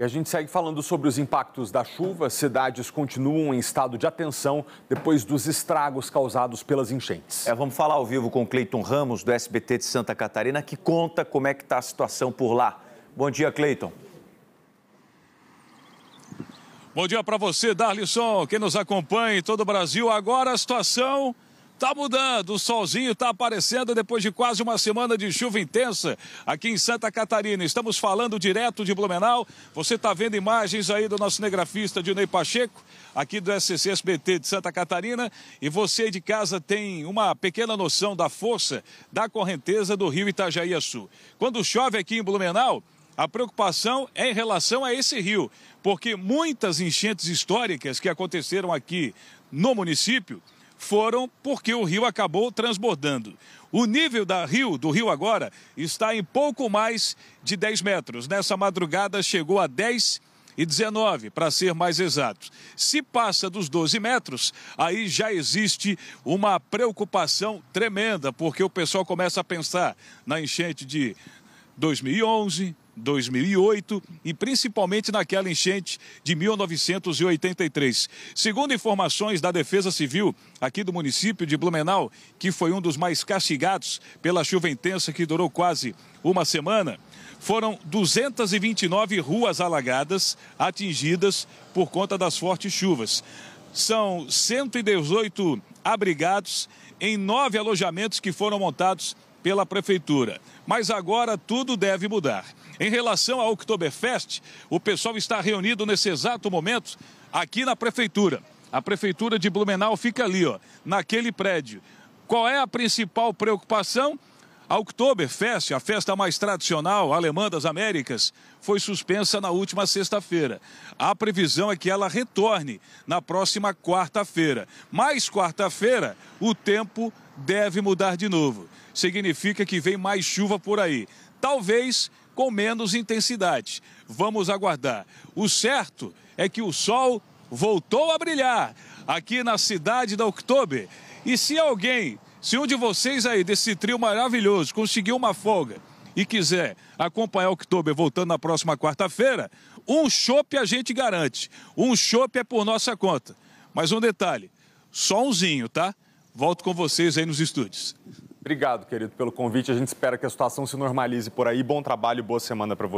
E a gente segue falando sobre os impactos da chuva. Cidades continuam em estado de atenção depois dos estragos causados pelas enchentes. É, vamos falar ao vivo com Cleiton Ramos, do SBT de Santa Catarina, que conta como é que está a situação por lá. Bom dia, Cleiton. Bom dia para você, Darlisson, quem nos acompanha em todo o Brasil. Agora a situação Tá mudando, o solzinho tá aparecendo depois de quase uma semana de chuva intensa aqui em Santa Catarina. Estamos falando direto de Blumenau. Você tá vendo imagens aí do nosso cinegrafista Dinei Pacheco, aqui do SCC SBT de Santa Catarina. E você de casa tem uma pequena noção da força da correnteza do rio Itajaí Sul. Quando chove aqui em Blumenau, a preocupação é em relação a esse rio, porque muitas enchentes históricas que aconteceram aqui no município foram porque o rio acabou transbordando. O nível da rio, do rio agora está em pouco mais de 10 metros. Nessa madrugada chegou a 10 e 19, para ser mais exatos. Se passa dos 12 metros, aí já existe uma preocupação tremenda, porque o pessoal começa a pensar na enchente de 2011, 2008 e principalmente naquela enchente de 1983. Segundo informações da Defesa Civil aqui do município de Blumenau, que foi um dos mais castigados pela chuva intensa que durou quase uma semana, foram 229 ruas alagadas atingidas por conta das fortes chuvas. São 118 abrigados em nove alojamentos que foram montados pela prefeitura. Mas agora tudo deve mudar. Em relação ao Oktoberfest, o pessoal está reunido nesse exato momento aqui na prefeitura. A prefeitura de Blumenau fica ali, ó, naquele prédio. Qual é a principal preocupação? A Oktoberfest, a festa mais tradicional alemã das Américas, foi suspensa na última sexta-feira. A previsão é que ela retorne na próxima quarta-feira. Mas quarta-feira, o tempo deve mudar de novo significa que vem mais chuva por aí. Talvez com menos intensidade. Vamos aguardar. O certo é que o sol voltou a brilhar aqui na cidade da Oktober. E se alguém, se um de vocês aí desse trio maravilhoso conseguiu uma folga e quiser acompanhar o Oktober voltando na próxima quarta-feira, um chope a gente garante. Um chope é por nossa conta. Mas um detalhe, só umzinho, tá? Volto com vocês aí nos estúdios. Obrigado, querido, pelo convite. A gente espera que a situação se normalize por aí. Bom trabalho e boa semana para você.